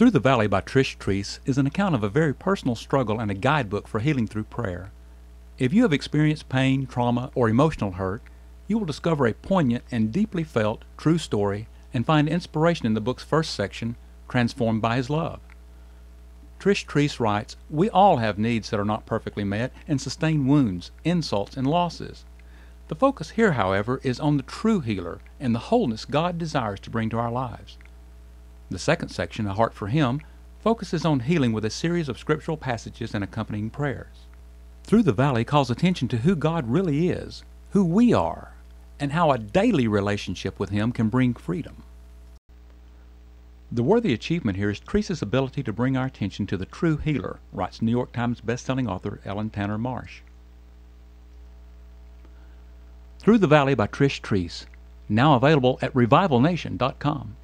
Through the Valley by Trish Treese is an account of a very personal struggle and a guidebook for healing through prayer. If you have experienced pain, trauma, or emotional hurt, you will discover a poignant and deeply felt true story and find inspiration in the book's first section, Transformed by His Love. Trish Treese writes, We all have needs that are not perfectly met and sustain wounds, insults, and losses. The focus here, however, is on the true healer and the wholeness God desires to bring to our lives. The second section, A Heart for Him, focuses on healing with a series of scriptural passages and accompanying prayers. Through the Valley calls attention to who God really is, who we are, and how a daily relationship with Him can bring freedom. The worthy achievement here is Teresa's ability to bring our attention to the true healer, writes New York Times bestselling author Ellen Tanner Marsh. Through the Valley by Trish Treese, now available at revivalnation.com.